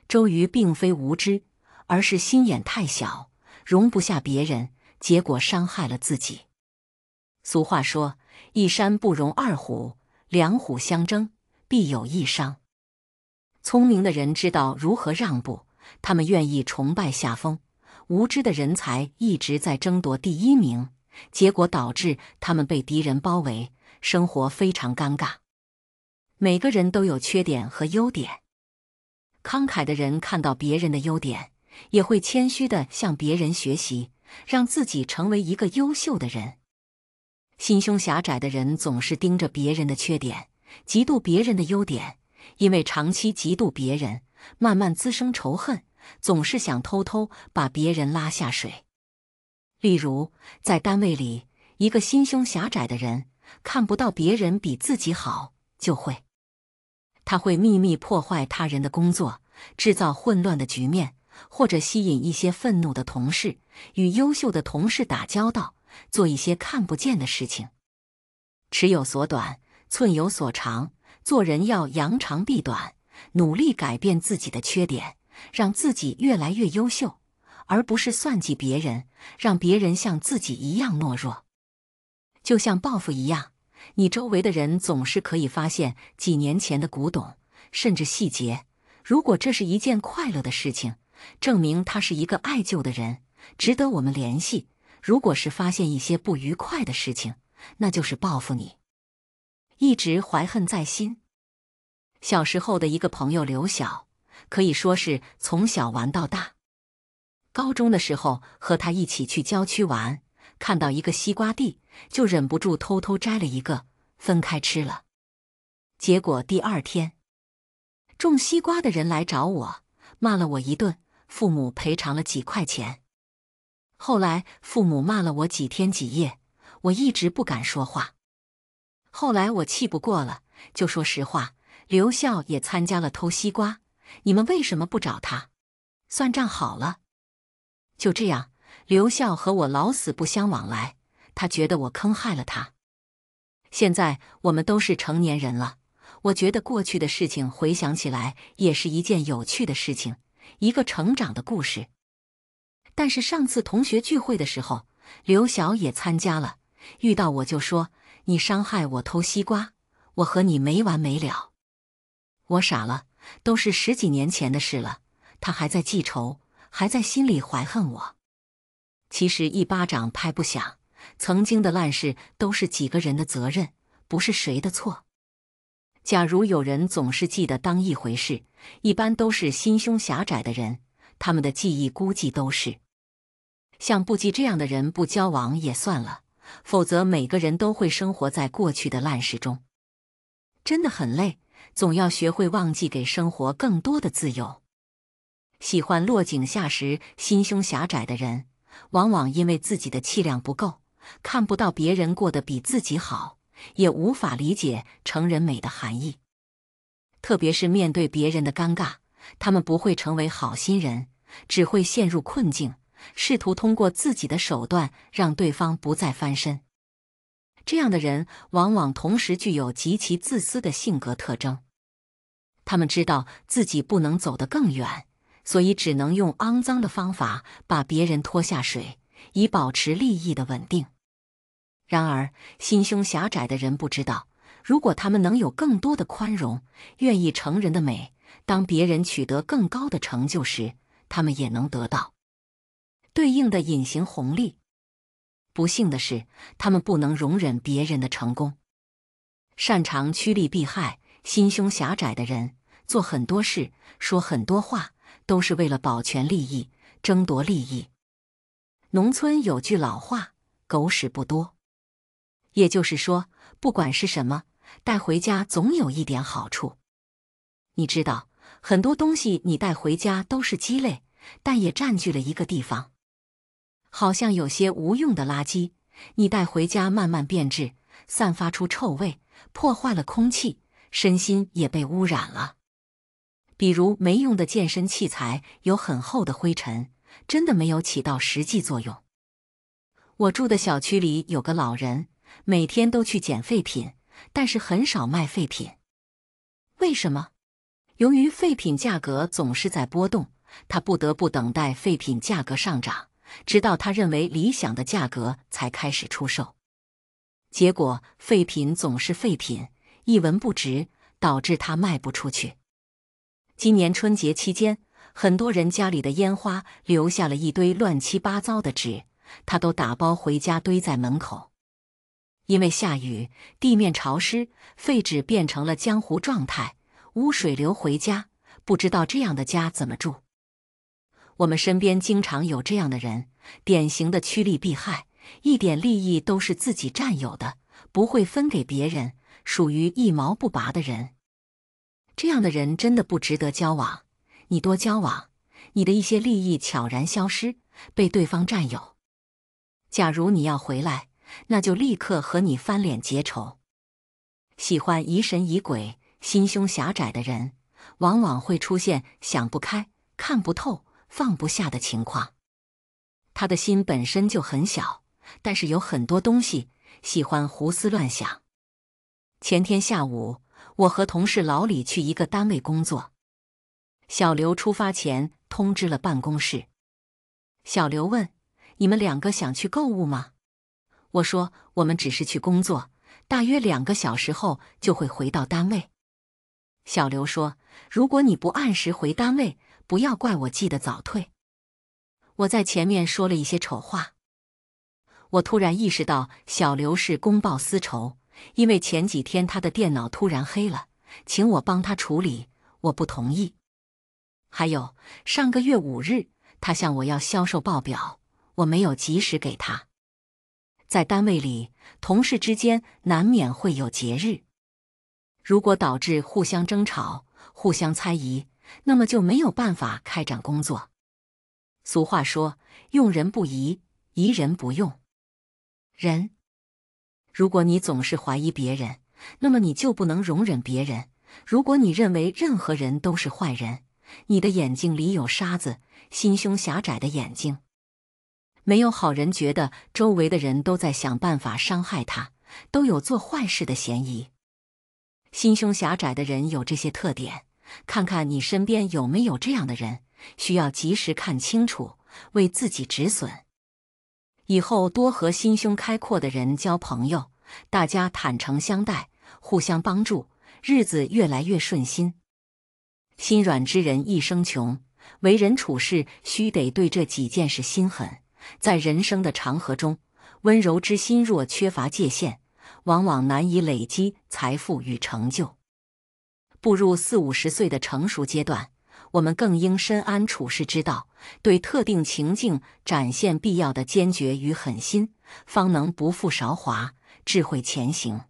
周瑜并非无知，而是心眼太小，容不下别人，结果伤害了自己。俗话说：“一山不容二虎，两虎相争必有一伤。”聪明的人知道如何让步，他们愿意崇拜下风；无知的人才一直在争夺第一名，结果导致他们被敌人包围，生活非常尴尬。每个人都有缺点和优点。慷慨的人看到别人的优点，也会谦虚的向别人学习，让自己成为一个优秀的人。心胸狭窄的人总是盯着别人的缺点，嫉妒别人的优点，因为长期嫉妒别人，慢慢滋生仇恨，总是想偷偷把别人拉下水。例如，在单位里，一个心胸狭窄的人看不到别人比自己好，就会，他会秘密破坏他人的工作，制造混乱的局面，或者吸引一些愤怒的同事与优秀的同事打交道。做一些看不见的事情，尺有所短，寸有所长。做人要扬长避短，努力改变自己的缺点，让自己越来越优秀，而不是算计别人，让别人像自己一样懦弱。就像报复一样，你周围的人总是可以发现几年前的古董，甚至细节。如果这是一件快乐的事情，证明他是一个爱旧的人，值得我们联系。如果是发现一些不愉快的事情，那就是报复你，一直怀恨在心。小时候的一个朋友刘晓，可以说是从小玩到大。高中的时候和他一起去郊区玩，看到一个西瓜地，就忍不住偷偷摘了一个，分开吃了。结果第二天，种西瓜的人来找我，骂了我一顿，父母赔偿了几块钱。后来父母骂了我几天几夜，我一直不敢说话。后来我气不过了，就说实话：刘笑也参加了偷西瓜，你们为什么不找他算账？好了，就这样，刘笑和我老死不相往来。他觉得我坑害了他。现在我们都是成年人了，我觉得过去的事情回想起来也是一件有趣的事情，一个成长的故事。但是上次同学聚会的时候，刘晓也参加了，遇到我就说：“你伤害我偷西瓜，我和你没完没了。”我傻了，都是十几年前的事了，他还在记仇，还在心里怀恨我。其实一巴掌拍不响，曾经的烂事都是几个人的责任，不是谁的错。假如有人总是记得当一回事，一般都是心胸狭窄的人。他们的记忆估计都是，像布吉这样的人不交往也算了，否则每个人都会生活在过去的烂事中，真的很累。总要学会忘记，给生活更多的自由。喜欢落井下石、心胸狭窄的人，往往因为自己的气量不够，看不到别人过得比自己好，也无法理解成人美的含义。特别是面对别人的尴尬，他们不会成为好心人。只会陷入困境，试图通过自己的手段让对方不再翻身。这样的人往往同时具有极其自私的性格特征。他们知道自己不能走得更远，所以只能用肮脏的方法把别人拖下水，以保持利益的稳定。然而，心胸狭窄的人不知道，如果他们能有更多的宽容，愿意成人的美，当别人取得更高的成就时。他们也能得到对应的隐形红利。不幸的是，他们不能容忍别人的成功。擅长趋利避害、心胸狭窄的人，做很多事、说很多话，都是为了保全利益、争夺利益。农村有句老话：“狗屎不多”，也就是说，不管是什么，带回家总有一点好处。你知道？很多东西你带回家都是鸡肋，但也占据了一个地方。好像有些无用的垃圾你带回家，慢慢变质，散发出臭味，破坏了空气，身心也被污染了。比如没用的健身器材，有很厚的灰尘，真的没有起到实际作用。我住的小区里有个老人，每天都去捡废品，但是很少卖废品，为什么？由于废品价格总是在波动，他不得不等待废品价格上涨，直到他认为理想的价格才开始出售。结果，废品总是废品，一文不值，导致他卖不出去。今年春节期间，很多人家里的烟花留下了一堆乱七八糟的纸，他都打包回家堆在门口。因为下雨，地面潮湿，废纸变成了江湖状态。污水流回家，不知道这样的家怎么住。我们身边经常有这样的人，典型的趋利避害，一点利益都是自己占有的，不会分给别人，属于一毛不拔的人。这样的人真的不值得交往。你多交往，你的一些利益悄然消失，被对方占有。假如你要回来，那就立刻和你翻脸结仇。喜欢疑神疑鬼。心胸狭窄的人，往往会出现想不开、看不透、放不下的情况。他的心本身就很小，但是有很多东西喜欢胡思乱想。前天下午，我和同事老李去一个单位工作。小刘出发前通知了办公室。小刘问：“你们两个想去购物吗？”我说：“我们只是去工作，大约两个小时后就会回到单位。”小刘说：“如果你不按时回单位，不要怪我，记得早退。我在前面说了一些丑话。我突然意识到，小刘是公报私仇，因为前几天他的电脑突然黑了，请我帮他处理，我不同意。还有上个月五日，他向我要销售报表，我没有及时给他。在单位里，同事之间难免会有节日。”如果导致互相争吵、互相猜疑，那么就没有办法开展工作。俗话说：“用人不疑，疑人不用。”人，如果你总是怀疑别人，那么你就不能容忍别人。如果你认为任何人都是坏人，你的眼睛里有沙子，心胸狭窄的眼睛，没有好人觉得周围的人都在想办法伤害他，都有做坏事的嫌疑。心胸狭窄的人有这些特点，看看你身边有没有这样的人，需要及时看清楚，为自己止损。以后多和心胸开阔的人交朋友，大家坦诚相待，互相帮助，日子越来越顺心。心软之人一生穷，为人处事需得对这几件事心狠。在人生的长河中，温柔之心若缺乏界限。往往难以累积财富与成就。步入四五十岁的成熟阶段，我们更应深谙处世之道，对特定情境展现必要的坚决与狠心，方能不负韶华，智慧前行。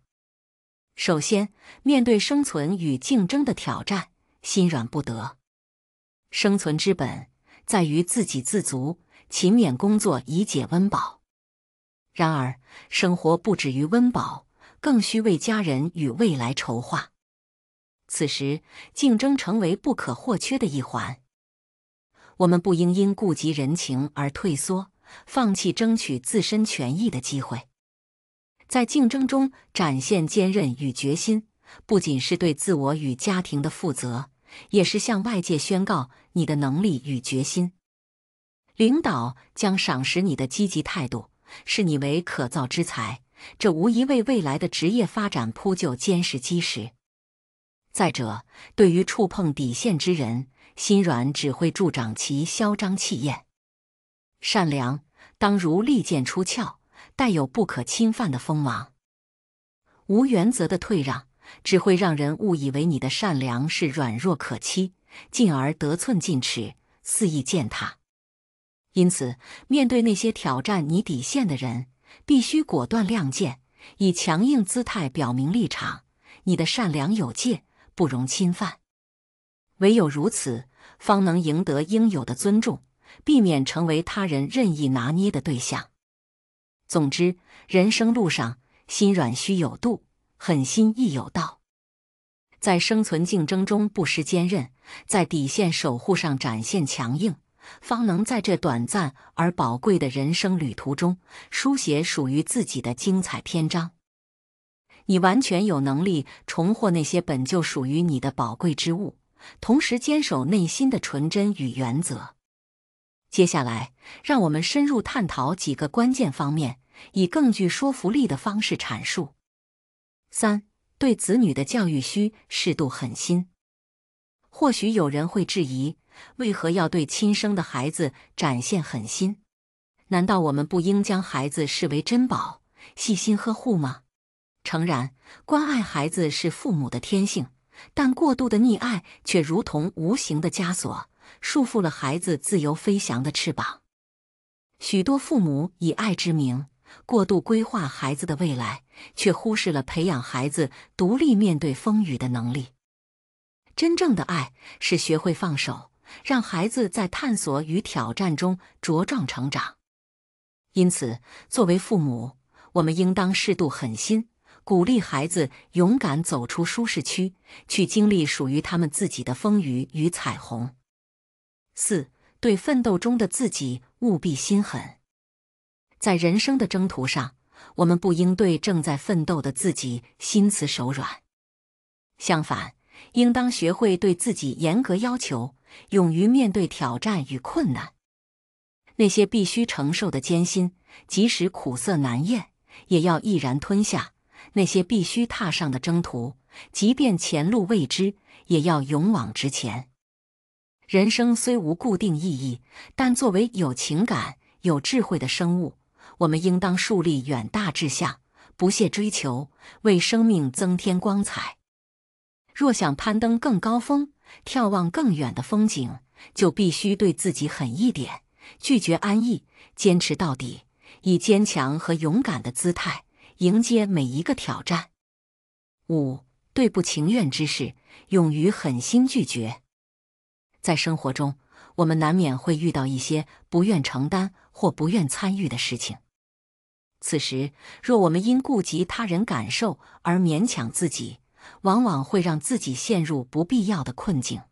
首先，面对生存与竞争的挑战，心软不得。生存之本在于自给自足，勤勉工作以解温饱。然而，生活不止于温饱，更需为家人与未来筹划。此时，竞争成为不可或缺的一环。我们不应因顾及人情而退缩，放弃争取自身权益的机会。在竞争中展现坚韧与决心，不仅是对自我与家庭的负责，也是向外界宣告你的能力与决心。领导将赏识你的积极态度。视你为可造之材，这无疑为未来的职业发展铺就坚实基石。再者，对于触碰底线之人，心软只会助长其嚣张气焰。善良当如利剑出鞘，带有不可侵犯的锋芒。无原则的退让，只会让人误以为你的善良是软弱可欺，进而得寸进尺，肆意践踏。因此，面对那些挑战你底线的人，必须果断亮剑，以强硬姿态表明立场。你的善良有界，不容侵犯。唯有如此，方能赢得应有的尊重，避免成为他人任意拿捏的对象。总之，人生路上，心软需有度，狠心亦有道。在生存竞争中不失坚韧，在底线守护上展现强硬。方能在这短暂而宝贵的人生旅途中，书写属于自己的精彩篇章。你完全有能力重获那些本就属于你的宝贵之物，同时坚守内心的纯真与原则。接下来，让我们深入探讨几个关键方面，以更具说服力的方式阐述。三、对子女的教育需适度狠心。或许有人会质疑。为何要对亲生的孩子展现狠心？难道我们不应将孩子视为珍宝，细心呵护吗？诚然，关爱孩子是父母的天性，但过度的溺爱却如同无形的枷锁，束缚了孩子自由飞翔的翅膀。许多父母以爱之名，过度规划孩子的未来，却忽视了培养孩子独立面对风雨的能力。真正的爱是学会放手。让孩子在探索与挑战中茁壮成长。因此，作为父母，我们应当适度狠心，鼓励孩子勇敢走出舒适区，去经历属于他们自己的风雨与彩虹。四、对奋斗中的自己务必心狠。在人生的征途上，我们不应对正在奋斗的自己心慈手软，相反，应当学会对自己严格要求。勇于面对挑战与困难，那些必须承受的艰辛，即使苦涩难咽，也要毅然吞下；那些必须踏上的征途，即便前路未知，也要勇往直前。人生虽无固定意义，但作为有情感、有智慧的生物，我们应当树立远大志向，不懈追求，为生命增添光彩。若想攀登更高峰。眺望更远的风景，就必须对自己狠一点，拒绝安逸，坚持到底，以坚强和勇敢的姿态迎接每一个挑战。五、对不情愿之事，勇于狠心拒绝。在生活中，我们难免会遇到一些不愿承担或不愿参与的事情。此时，若我们因顾及他人感受而勉强自己，往往会让自己陷入不必要的困境，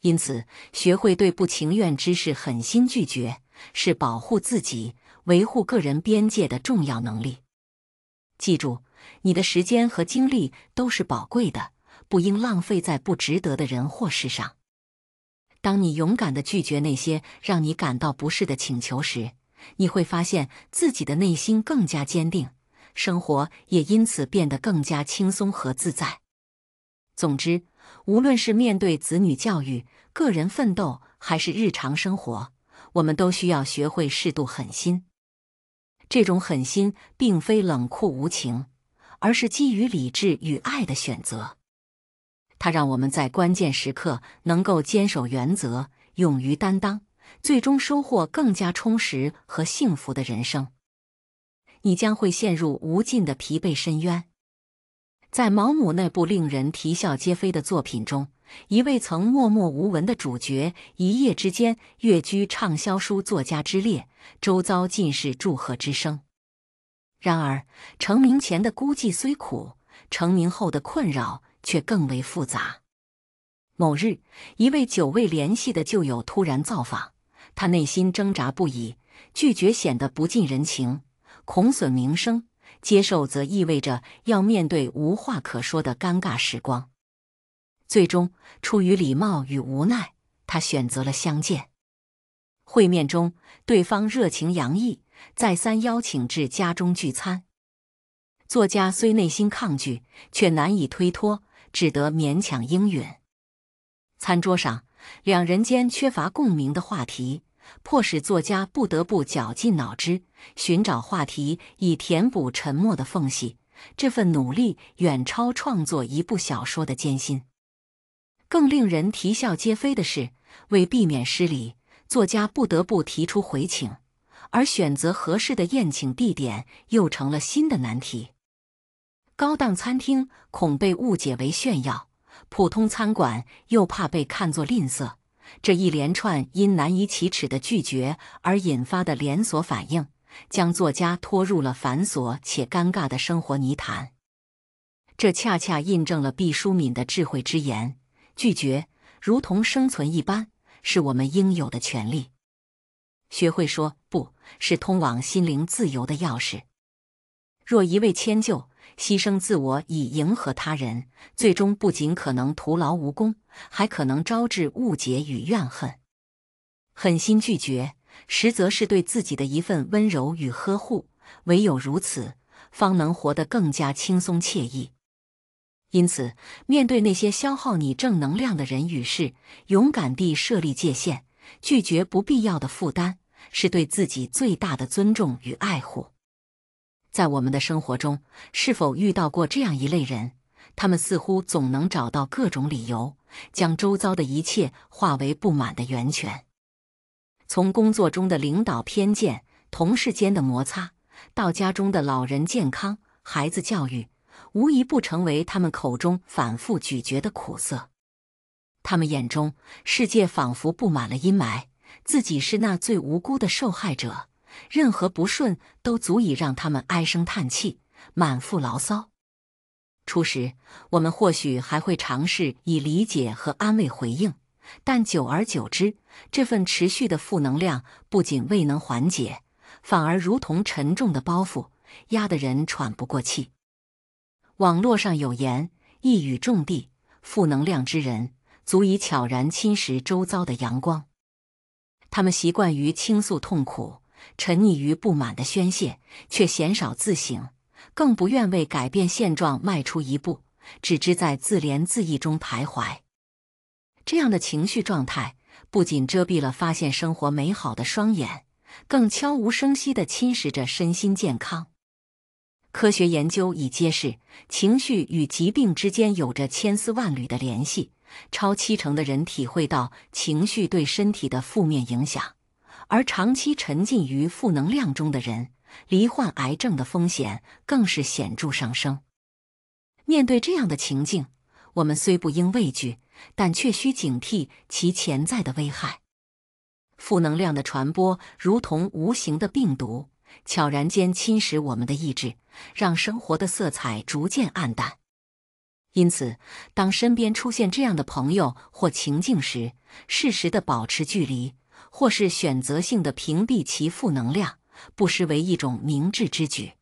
因此学会对不情愿之事狠心拒绝，是保护自己、维护个人边界的重要能力。记住，你的时间和精力都是宝贵的，不应浪费在不值得的人或事上。当你勇敢地拒绝那些让你感到不适的请求时，你会发现自己的内心更加坚定。生活也因此变得更加轻松和自在。总之，无论是面对子女教育、个人奋斗，还是日常生活，我们都需要学会适度狠心。这种狠心并非冷酷无情，而是基于理智与爱的选择。它让我们在关键时刻能够坚守原则，勇于担当，最终收获更加充实和幸福的人生。你将会陷入无尽的疲惫深渊。在毛姆那部令人啼笑皆非的作品中，一位曾默默无闻的主角，一夜之间跃居畅销书作家之列，周遭尽是祝贺之声。然而，成名前的孤寂虽苦，成名后的困扰却更为复杂。某日，一位久未联系的旧友突然造访，他内心挣扎不已，拒绝显得不近人情。恐损名声，接受则意味着要面对无话可说的尴尬时光。最终，出于礼貌与无奈，他选择了相见。会面中，对方热情洋溢，再三邀请至家中聚餐。作家虽内心抗拒，却难以推脱，只得勉强应允。餐桌上，两人间缺乏共鸣的话题。迫使作家不得不绞尽脑汁寻找话题，以填补沉默的缝隙。这份努力远超创作一部小说的艰辛。更令人啼笑皆非的是，为避免失礼，作家不得不提出回请，而选择合适的宴请地点又成了新的难题。高档餐厅恐被误解为炫耀，普通餐馆又怕被看作吝啬。这一连串因难以启齿的拒绝而引发的连锁反应，将作家拖入了繁琐且尴尬的生活泥潭。这恰恰印证了毕淑敏的智慧之言：拒绝如同生存一般，是我们应有的权利。学会说“不”，是通往心灵自由的钥匙。若一味迁就，牺牲自我以迎合他人，最终不仅可能徒劳无功，还可能招致误解与怨恨。狠心拒绝，实则是对自己的一份温柔与呵护。唯有如此，方能活得更加轻松惬意。因此，面对那些消耗你正能量的人与事，勇敢地设立界限，拒绝不必要的负担，是对自己最大的尊重与爱护。在我们的生活中，是否遇到过这样一类人？他们似乎总能找到各种理由，将周遭的一切化为不满的源泉。从工作中的领导偏见、同事间的摩擦，到家中的老人健康、孩子教育，无一不成为他们口中反复咀嚼的苦涩。他们眼中世界仿佛布满了阴霾，自己是那最无辜的受害者。任何不顺都足以让他们唉声叹气、满腹牢骚。初时，我们或许还会尝试以理解和安慰回应，但久而久之，这份持续的负能量不仅未能缓解，反而如同沉重的包袱，压得人喘不过气。网络上有言，一语中的：负能量之人，足以悄然侵蚀周遭的阳光。他们习惯于倾诉痛苦。沉溺于不满的宣泄，却鲜少自省，更不愿为改变现状迈出一步，只知在自怜自艾中徘徊。这样的情绪状态，不仅遮蔽了发现生活美好的双眼，更悄无声息地侵蚀着身心健康。科学研究已揭示，情绪与疾病之间有着千丝万缕的联系，超七成的人体会到情绪对身体的负面影响。而长期沉浸于负能量中的人，罹患癌症的风险更是显著上升。面对这样的情境，我们虽不应畏惧，但却需警惕其潜在的危害。负能量的传播如同无形的病毒，悄然间侵蚀我们的意志，让生活的色彩逐渐暗淡。因此，当身边出现这样的朋友或情境时，适时的保持距离。或是选择性的屏蔽其负能量，不失为一种明智之举。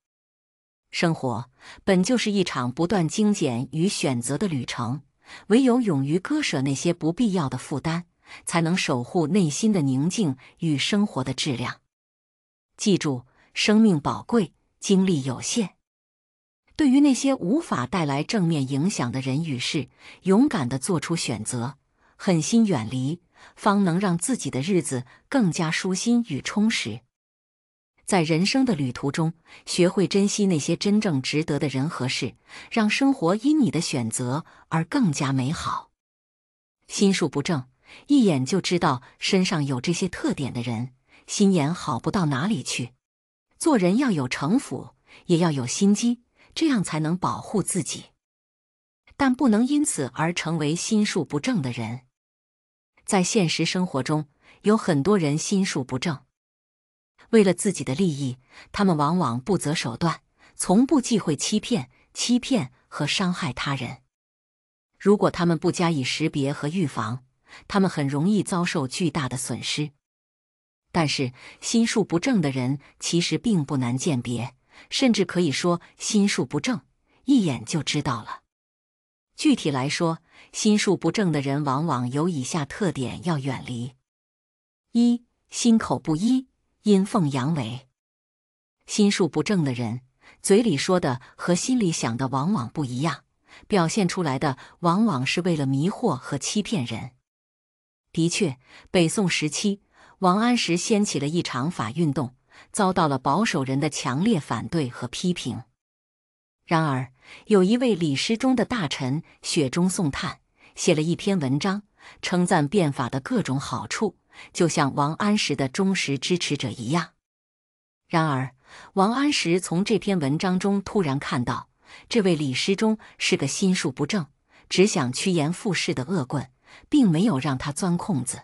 生活本就是一场不断精简与选择的旅程，唯有勇于割舍那些不必要的负担，才能守护内心的宁静与生活的质量。记住，生命宝贵，精力有限。对于那些无法带来正面影响的人与事，勇敢地做出选择，狠心远离。方能让自己的日子更加舒心与充实。在人生的旅途中，学会珍惜那些真正值得的人和事，让生活因你的选择而更加美好。心术不正，一眼就知道身上有这些特点的人，心眼好不到哪里去。做人要有城府，也要有心机，这样才能保护自己，但不能因此而成为心术不正的人。在现实生活中，有很多人心术不正，为了自己的利益，他们往往不择手段，从不忌讳欺骗、欺骗和伤害他人。如果他们不加以识别和预防，他们很容易遭受巨大的损失。但是，心术不正的人其实并不难鉴别，甚至可以说，心术不正一眼就知道了。具体来说，心术不正的人往往有以下特点，要远离：一、心口不一，阴奉阳违。心术不正的人，嘴里说的和心里想的往往不一样，表现出来的往往是为了迷惑和欺骗人。的确，北宋时期，王安石掀起了一场法运动，遭到了保守人的强烈反对和批评。然而，有一位李师中的大臣雪中送炭，写了一篇文章，称赞变法的各种好处，就像王安石的忠实支持者一样。然而，王安石从这篇文章中突然看到，这位李师中是个心术不正、只想趋炎附势的恶棍，并没有让他钻空子。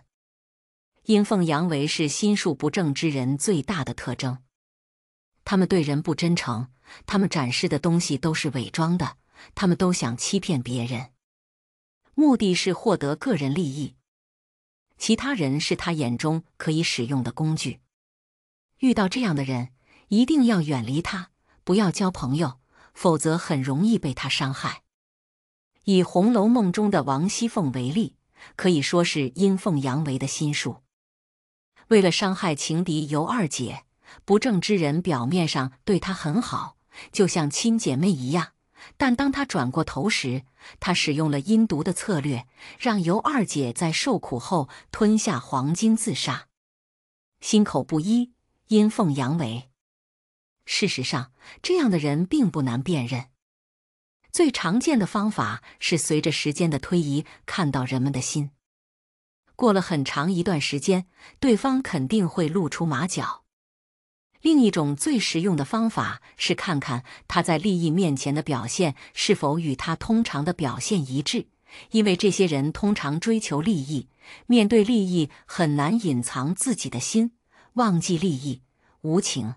阴奉阳违是心术不正之人最大的特征，他们对人不真诚。他们展示的东西都是伪装的，他们都想欺骗别人，目的是获得个人利益。其他人是他眼中可以使用的工具。遇到这样的人，一定要远离他，不要交朋友，否则很容易被他伤害。以《红楼梦》中的王熙凤为例，可以说是阴奉阳违的心术，为了伤害情敌尤二姐。不正之人表面上对她很好，就像亲姐妹一样，但当他转过头时，他使用了阴毒的策略，让尤二姐在受苦后吞下黄金自杀。心口不一，阴奉阳违。事实上，这样的人并不难辨认。最常见的方法是随着时间的推移，看到人们的心。过了很长一段时间，对方肯定会露出马脚。另一种最实用的方法是看看他在利益面前的表现是否与他通常的表现一致，因为这些人通常追求利益，面对利益很难隐藏自己的心，忘记利益，无情。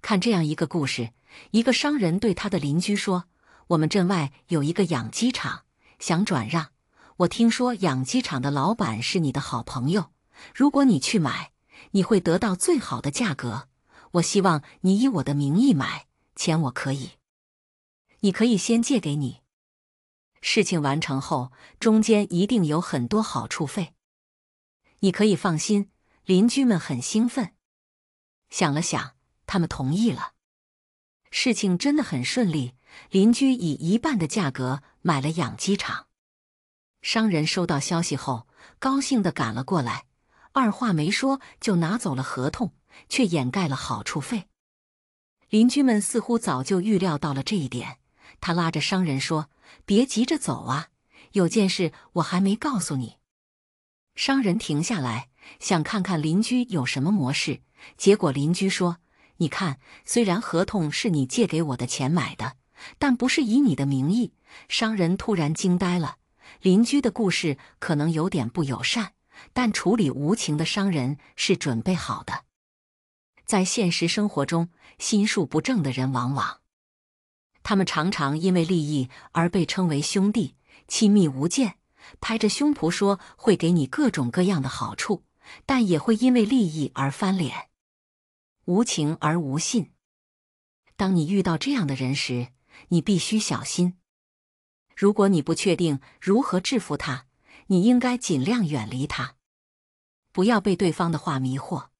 看这样一个故事：一个商人对他的邻居说：“我们镇外有一个养鸡场，想转让。我听说养鸡场的老板是你的好朋友，如果你去买，你会得到最好的价格。”我希望你以我的名义买钱，我可以。你可以先借给你。事情完成后，中间一定有很多好处费，你可以放心。邻居们很兴奋，想了想，他们同意了。事情真的很顺利，邻居以一半的价格买了养鸡场。商人收到消息后，高兴的赶了过来，二话没说就拿走了合同。却掩盖了好处费。邻居们似乎早就预料到了这一点。他拉着商人说：“别急着走啊，有件事我还没告诉你。”商人停下来，想看看邻居有什么模式。结果邻居说：“你看，虽然合同是你借给我的钱买的，但不是以你的名义。”商人突然惊呆了。邻居的故事可能有点不友善，但处理无情的商人是准备好的。在现实生活中，心术不正的人往往，他们常常因为利益而被称为兄弟，亲密无间，拍着胸脯说会给你各种各样的好处，但也会因为利益而翻脸，无情而无信。当你遇到这样的人时，你必须小心。如果你不确定如何制服他，你应该尽量远离他，不要被对方的话迷惑。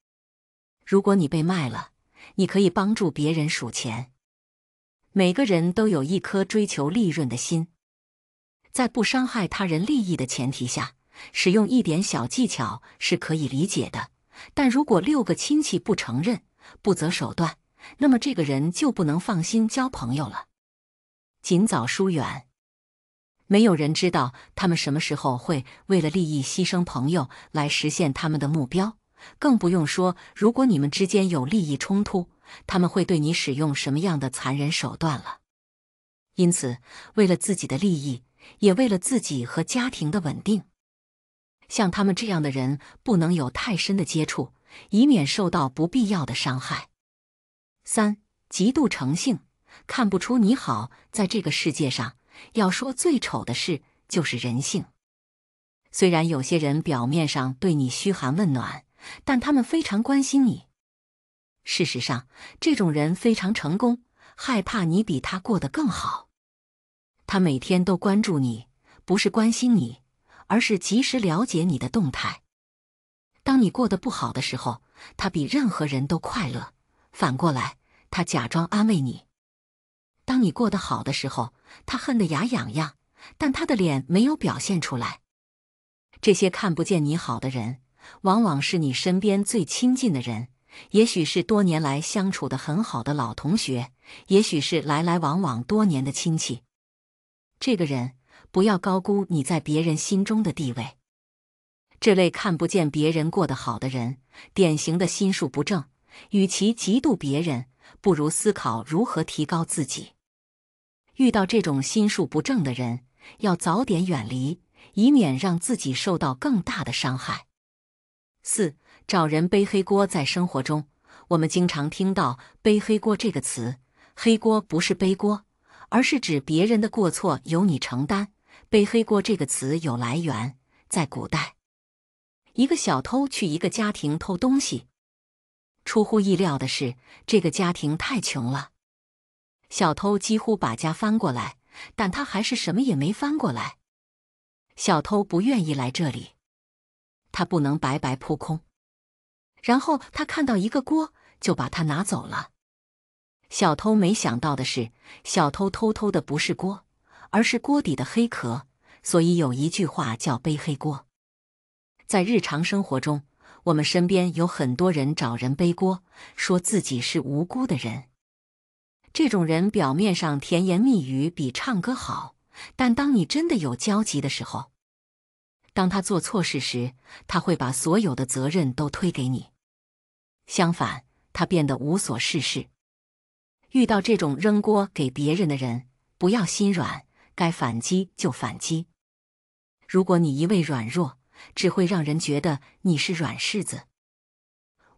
如果你被卖了，你可以帮助别人数钱。每个人都有一颗追求利润的心，在不伤害他人利益的前提下，使用一点小技巧是可以理解的。但如果六个亲戚不承认、不择手段，那么这个人就不能放心交朋友了，尽早疏远。没有人知道他们什么时候会为了利益牺牲朋友来实现他们的目标。更不用说，如果你们之间有利益冲突，他们会对你使用什么样的残忍手段了？因此，为了自己的利益，也为了自己和家庭的稳定，像他们这样的人，不能有太深的接触，以免受到不必要的伤害。三、极度成性，看不出你好，在这个世界上，要说最丑的事，就是人性。虽然有些人表面上对你嘘寒问暖，但他们非常关心你。事实上，这种人非常成功，害怕你比他过得更好。他每天都关注你，不是关心你，而是及时了解你的动态。当你过得不好的时候，他比任何人都快乐；反过来，他假装安慰你。当你过得好的时候，他恨得牙痒痒，但他的脸没有表现出来。这些看不见你好的人。往往是你身边最亲近的人，也许是多年来相处的很好的老同学，也许是来来往往多年的亲戚。这个人不要高估你在别人心中的地位。这类看不见别人过得好的人，典型的心术不正。与其嫉妒别人，不如思考如何提高自己。遇到这种心术不正的人，要早点远离，以免让自己受到更大的伤害。四找人背黑锅，在生活中，我们经常听到“背黑锅”这个词。黑锅不是背锅，而是指别人的过错由你承担。背黑锅这个词有来源，在古代，一个小偷去一个家庭偷东西，出乎意料的是，这个家庭太穷了，小偷几乎把家翻过来，但他还是什么也没翻过来。小偷不愿意来这里。他不能白白扑空，然后他看到一个锅，就把它拿走了。小偷没想到的是，小偷偷偷的不是锅，而是锅底的黑壳。所以有一句话叫“背黑锅”。在日常生活中，我们身边有很多人找人背锅，说自己是无辜的人。这种人表面上甜言蜜语比唱歌好，但当你真的有交集的时候。当他做错事时，他会把所有的责任都推给你。相反，他变得无所事事。遇到这种扔锅给别人的人，不要心软，该反击就反击。如果你一味软弱，只会让人觉得你是软柿子。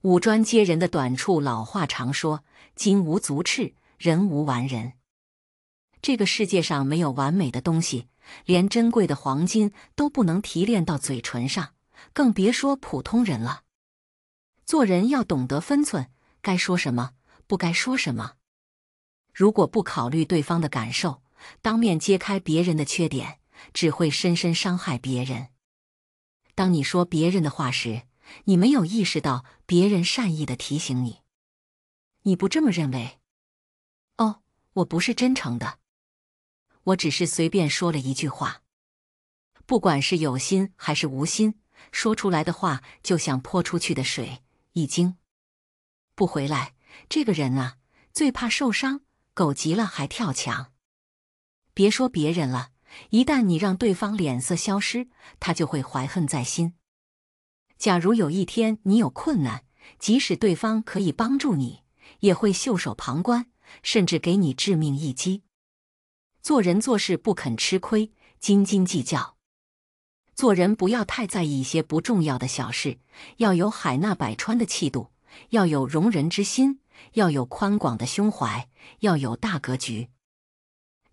五专接人的短处，老话常说：金无足赤，人无完人。这个世界上没有完美的东西，连珍贵的黄金都不能提炼到嘴唇上，更别说普通人了。做人要懂得分寸，该说什么，不该说什么。如果不考虑对方的感受，当面揭开别人的缺点，只会深深伤害别人。当你说别人的话时，你没有意识到别人善意的提醒你，你不这么认为？哦，我不是真诚的。我只是随便说了一句话，不管是有心还是无心，说出来的话就像泼出去的水，一经不回来。这个人啊，最怕受伤，狗急了还跳墙。别说别人了，一旦你让对方脸色消失，他就会怀恨在心。假如有一天你有困难，即使对方可以帮助你，也会袖手旁观，甚至给你致命一击。做人做事不肯吃亏，斤斤计较；做人不要太在意一些不重要的小事，要有海纳百川的气度，要有容人之心，要有宽广的胸怀，要有大格局。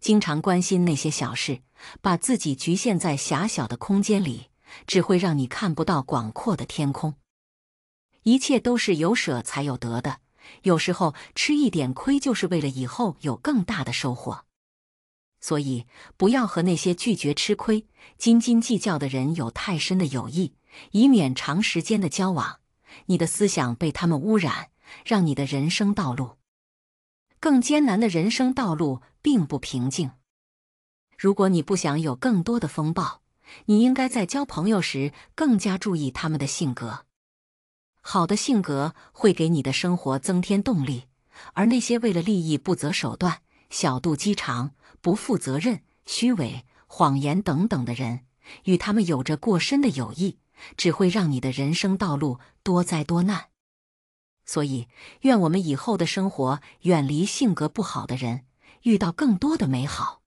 经常关心那些小事，把自己局限在狭小的空间里，只会让你看不到广阔的天空。一切都是有舍才有得的，有时候吃一点亏，就是为了以后有更大的收获。所以，不要和那些拒绝吃亏、斤斤计较的人有太深的友谊，以免长时间的交往，你的思想被他们污染，让你的人生道路更艰难。的人生道路并不平静。如果你不想有更多的风暴，你应该在交朋友时更加注意他们的性格。好的性格会给你的生活增添动力，而那些为了利益不择手段、小肚鸡肠。不负责任、虚伪、谎言等等的人，与他们有着过深的友谊，只会让你的人生道路多灾多难。所以，愿我们以后的生活远离性格不好的人，遇到更多的美好。